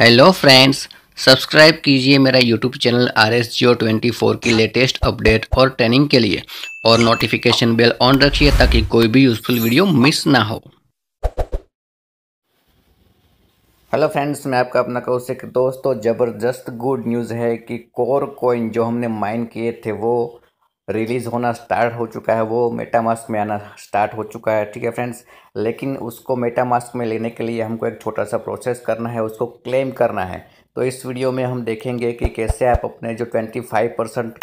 hello friends subscribe कीजिए मेरा YouTube channel R S Jio twenty four की लेटेस्ट अपडेट और ट्रेनिंग के लिए और नोटिफिकेशन बेल ऑन रखिए ताकि कोई भी यूज़फुल वीडियो मिस ना हो हेलो फ्रेंड्स मैं आपका अपना कौशिक दोस्तों ज़बरदस्त गुड न्यूज़ है कि कोर कोइन जो हमने माइन किए थे वो रिलीज़ होना स्टार्ट हो चुका है वो मेटामास्क में आना स्टार्ट हो चुका है ठीक है फ्रेंड्स लेकिन उसको मेटामास्क में लेने के लिए हमको एक छोटा सा प्रोसेस करना है उसको क्लेम करना है तो इस वीडियो में हम देखेंगे कि कैसे आप अपने जो 25 परसेंट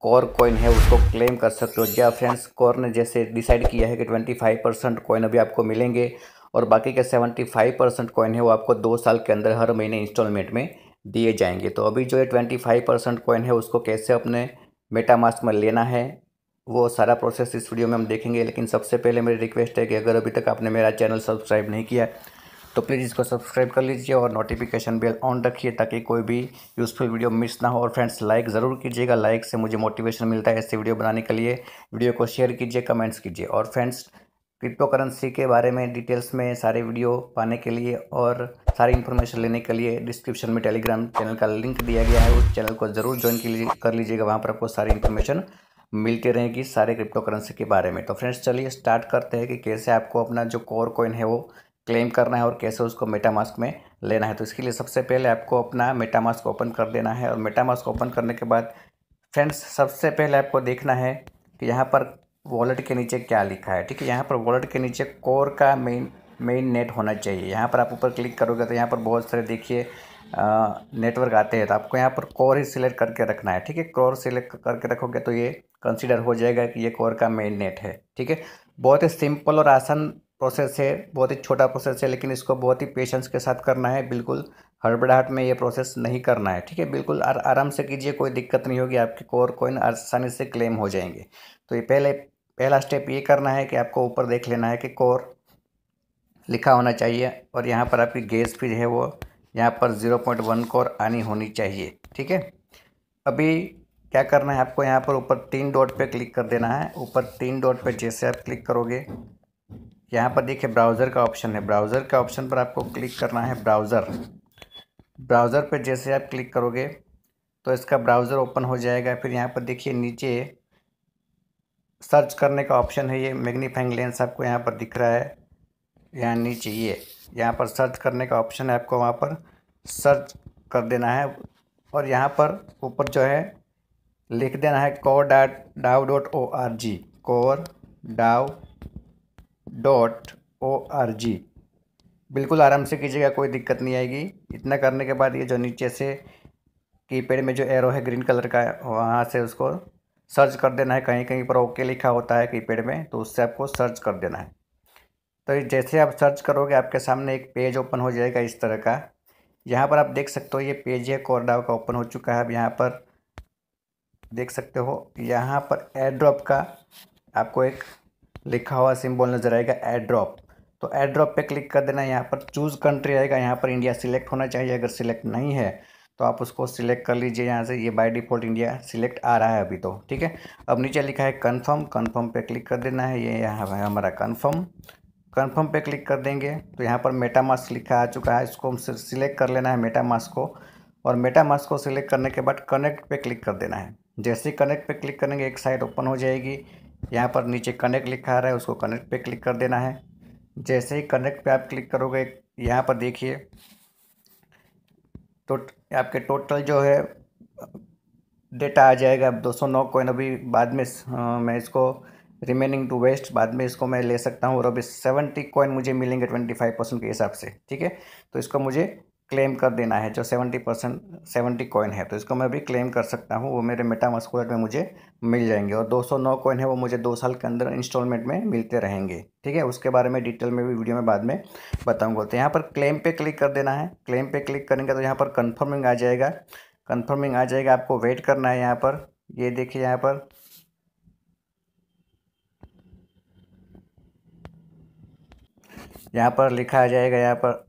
कोर कॉइन है उसको क्लेम कर सकते हो या फ्रेंड्स कोर ने जैसे डिसाइड किया है कि फाइव परसेंट कॉइन अभी आपको मिलेंगे और बाकी के फाइव परसेंट कॉइन है वो आपको दो साल के अंदर हर महीने इंस्टॉलमेंट में दिए जाएंगे तो अभी जो ट्वेंटी फाइव परसेंट कॉइन है उसको कैसे अपने मेटामास्क में लेना है वो सारा प्रोसेस इस वीडियो में हम देखेंगे लेकिन सबसे पहले मेरी रिक्वेस्ट है कि अगर अभी तक आपने मेरा चैनल सब्सक्राइब नहीं किया तो प्लीज़ इसको सब्सक्राइब कर लीजिए और नोटिफिकेशन बेल ऑन रखिए ताकि कोई भी यूज़फुल वीडियो मिस ना हो और फ्रेंड्स लाइक ज़रूर कीजिएगा लाइक से मुझे मोटिवेशन मिलता है ऐसे वीडियो बनाने के लिए वीडियो को शेयर कीजिए कमेंट्स कीजिए और फ्रेंड्स क्रिप्टो करेंसी के बारे में डिटेल्स में सारे वीडियो पाने के लिए और सारी इन्फॉर्मेशन लेने के लिए डिस्क्रिप्शन में टेलीग्राम चैनल का लिंक दिया गया है उस चैनल को ज़रूर ज्वाइन कर लीजिएगा वहाँ पर आपको सारी इन्फॉर्मेशन मिलती रहेगी सारे क्रिप्टो करेंसी के बारे में तो फ्रेंड्स चलिए स्टार्ट करते हैं कि कैसे आपको अपना जो कोर कोइन है वो क्लेम करना है और कैसे उसको मेटामास्क में लेना है तो इसके लिए सबसे पहले आपको अपना मेटामास्क ओपन कर देना है और मेटामास्क ओपन करने के बाद फ्रेंड्स सबसे पहले आपको देखना है कि यहाँ पर वॉलेट के नीचे क्या लिखा है ठीक है यहाँ पर वॉलेट के नीचे कोर का मेन मेन नेट होना चाहिए यहाँ पर आप ऊपर क्लिक करोगे तो यहाँ पर बहुत सारे देखिए नेटवर्क आते हैं तो आपको यहाँ पर कोर ही सिलेक्ट करके रखना है ठीक है कोर सिलेक्ट करके रखोगे तो ये कंसिडर हो जाएगा कि ये कोर का मेन नेट है ठीक है बहुत ही सिंपल और आसान प्रोसेस है बहुत ही छोटा प्रोसेस है लेकिन इसको बहुत ही पेशेंस के साथ करना है बिल्कुल हड़बड़ाहट में ये प्रोसेस नहीं करना है ठीक है बिल्कुल आराम से कीजिए कोई दिक्कत नहीं होगी आपके कोर कोइन आसानी से क्लेम हो जाएंगे तो ये पहले पहला स्टेप ये करना है कि आपको ऊपर देख लेना है कि कोर लिखा होना चाहिए और यहाँ पर आपकी गैस फिर है वो यहाँ पर ज़ीरो पॉइंट वन कोर आनी होनी चाहिए ठीक है अभी क्या करना है आपको यहाँ पर ऊपर तीन डॉट पे क्लिक कर देना है ऊपर तीन डॉट पे जैसे आप क्लिक करोगे यहाँ पर देखिए ब्राउज़र का ऑप्शन है ब्राउज़र के ऑप्शन पर आपको क्लिक करना है ब्राउज़र ब्राउज़र पर जैसे आप क्लिक करोगे तो इसका ब्राउज़र ओपन हो जाएगा फिर यहाँ पर देखिए नीचे सर्च करने का ऑप्शन है ये मैग्नीफाइंग लेंस आपको यहाँ पर दिख रहा है यहाँ नीचे ये यहाँ पर सर्च करने का ऑप्शन है आपको वहाँ पर सर्च कर देना है और यहाँ पर ऊपर जो है लिख देना है core dot dav dot O R G core dav dot O R G बिल्कुल आराम से कीजिएगा कोई दिक्कत नहीं आएगी इतना करने के बाद ये जो नीचे से कीपैड में जो एरो है ग्रीन कलर का वहाँ से उसको सर्च कर देना है कहीं कहीं पर ओके लिखा होता है कीपैड में तो उससे आपको सर्च कर देना है तो जैसे आप सर्च करोगे आपके सामने एक पेज ओपन हो जाएगा इस तरह का यहाँ पर आप देख सकते हो ये पेज है कोरडा का ओपन हो चुका है अब यहाँ पर देख सकते हो यहाँ पर एड्रॉप ड्रॉप का आपको एक लिखा हुआ सिंबल नज़र आएगा एड ड्रॉप तो एड्रॉप ड्रॉप पे क्लिक कर देना यहाँ पर चूज़ कंट्री आएगा यहाँ पर इंडिया सिलेक्ट होना चाहिए अगर सिलेक्ट नहीं है तो आप उसको सिलेक्ट कर लीजिए यहाँ से ये बाय डिफ़ॉल्ट इंडिया सिलेक्ट आ रहा है अभी तो ठीक है अब नीचे लिखा है कंफर्म कंफर्म पे क्लिक कर देना है ये यहाँ है हमारा कंफर्म कंफर्म पे क्लिक कर देंगे तो यहाँ पर मेटा मास्क लिखा आ चुका है इसको हम सिलेक्ट कर लेना है मेटा मास्क को और मेटा मास्क को सिलेक्ट करने के बाद कनेक्ट पे क्लिक कर देना है जैसे ही कनेक्ट पे क्लिक करेंगे एक साइड ओपन हो जाएगी यहाँ पर नीचे कनेक्ट लिखा आ रहा है उसको कनेक्ट पे क्लिक कर देना है जैसे ही कनेक्ट पे आप क्लिक करोगे यहाँ पर देखिए तो आपके टोटल जो है डेटा आ जाएगा दो सौ नौ कोइन अभी बाद में आ, हाँ, मैं इसको रिमेनिंग टू वेस्ट बाद में इसको मैं ले सकता हूँ और अभी सेवेंटी कॉइन मुझे मिलेंगे ट्वेंटी फाइव परसेंट के हिसाब से ठीक है तो इसको मुझे क्लेम कर देना है जो सेवेंटी परसेंट सेवेंटी कॉइन है तो इसको मैं भी क्लेम कर सकता हूँ वो मेरे मेटा मस्कुलेट में मुझे मिल जाएंगे और दो सौ नौ कॉइन है वो मुझे दो साल के अंदर इंस्टॉलमेंट में मिलते रहेंगे ठीक है उसके बारे में डिटेल में भी वीडियो में बाद में बताऊँगा तो यहाँ पर क्लेम पे क्लिक कर देना है क्लेम पे क्लिक करेंगे तो यहाँ पर कन्फर्मिंग आ जाएगा कन्फर्मिंग आ जाएगा आपको वेट करना है यहाँ पर ये देखिए यहाँ पर यहाँ पर लिखा आ जाएगा यहाँ पर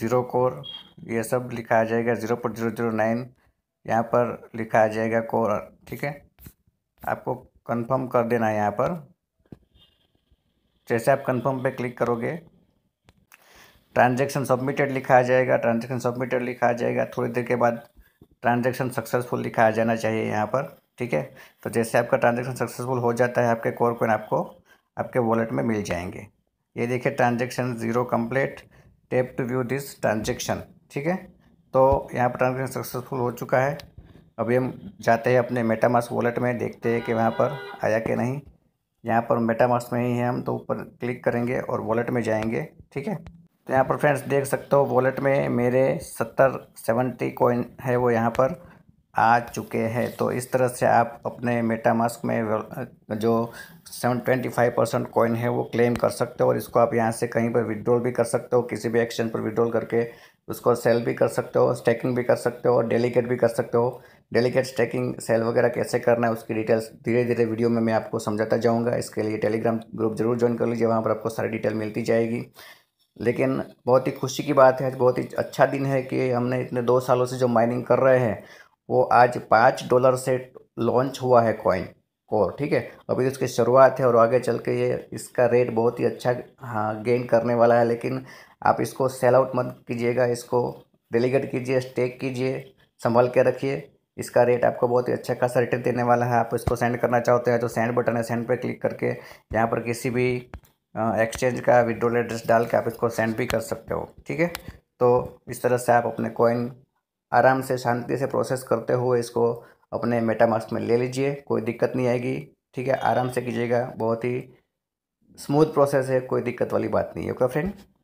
ज़ीरो कोर ये सब लिखा आ जाएगा zero point zero zero nine यहाँ पर लिखा आ जाएगा कोर ठीक है आपको कंफर्म कर देना है यहाँ पर जैसे आप कंफर्म पे क्लिक करोगे ट्रांजैक्शन सबमिटेड लिखा आ जाएगा ट्रांजैक्शन सबमिटेड लिखा आ जाएगा थोड़ी देर के बाद ट्रांजैक्शन सक्सेसफुल लिखा आ जाना चाहिए यहाँ पर ठीक है तो जैसे आपका ट्रांजैक्शन सक्सेसफुल हो जाता है आपके कोर कोइन आपको आपके वॉलेट में मिल जाएंगे ये देखिए transaction zero complete tap to view this transaction ठीक है तो यहाँ पर ट्रांजेक्शन सक्सेसफुल हो चुका है अभी हम जाते हैं अपने मेटामास वॉलेट में देखते हैं कि वहाँ पर आया कि नहीं यहाँ पर मेटामास में ही है हम तो ऊपर क्लिक करेंगे और वॉलेट में जाएंगे ठीक है तो यहाँ पर फ्रेंड्स देख सकते हो वॉलेट में मेरे सत्तर सेवेंटी कॉइन है वो यहाँ पर आ चुके हैं तो इस तरह से आप अपने मेटामास्क में जो seven twenty five percent coin है वो क्लेम कर सकते हो और इसको आप यहाँ से कहीं पर विड्रॉल भी कर सकते हो किसी भी एक्सचेंज पर विड्रॉल करके उसको सेल भी कर सकते हो स्टेकिंग भी कर सकते हो और डेलीकेट भी कर सकते हो डेलीकेट स्टेकिंग सेल वगैरह कैसे करना है उसकी डिटेल्स धीरे धीरे वीडियो में मैं आपको समझाता जाऊँगा इसके लिए टेलीग्राम ग्रुप जरूर ज्वाइन कर लीजिए वहाँ पर आपको सारी डिटेल मिलती जाएगी लेकिन बहुत ही खुशी की बात है बहुत ही अच्छा दिन है कि हमने इतने दो सालों से जो माइनिंग कर रहे हैं वो आज पाँच डॉलर से लॉन्च हुआ है कॉइन कोर ठीक है अभी तो इसकी शुरुआत है और आगे चल के ये इसका रेट बहुत ही अच्छा हाँ गेन करने वाला है लेकिन आप इसको सेल आउट मत कीजिएगा इसको डेलीगेट कीजिए स्टेक कीजिए संभाल के रखिए इसका रेट आपको बहुत ही अच्छा खासा रिटर्न देने वाला है आप इसको सेंड करना चाहते हैं तो सेंड बटन है सेंड पर क्लिक करके यहाँ पर किसी भी एक्सचेंज का विड्रोल एड्रेस डाल के आप इसको सेंड भी कर सकते हो ठीक है तो इस तरह से आप अपने कॉइन आराम से शांति से प्रोसेस करते हुए इसको अपने मेटामास्क में ले लीजिए कोई दिक्कत नहीं आएगी ठीक है आराम से कीजिएगा बहुत ही स्मूथ प्रोसेस है कोई दिक्कत वाली बात नहीं है ओके फ्रेंड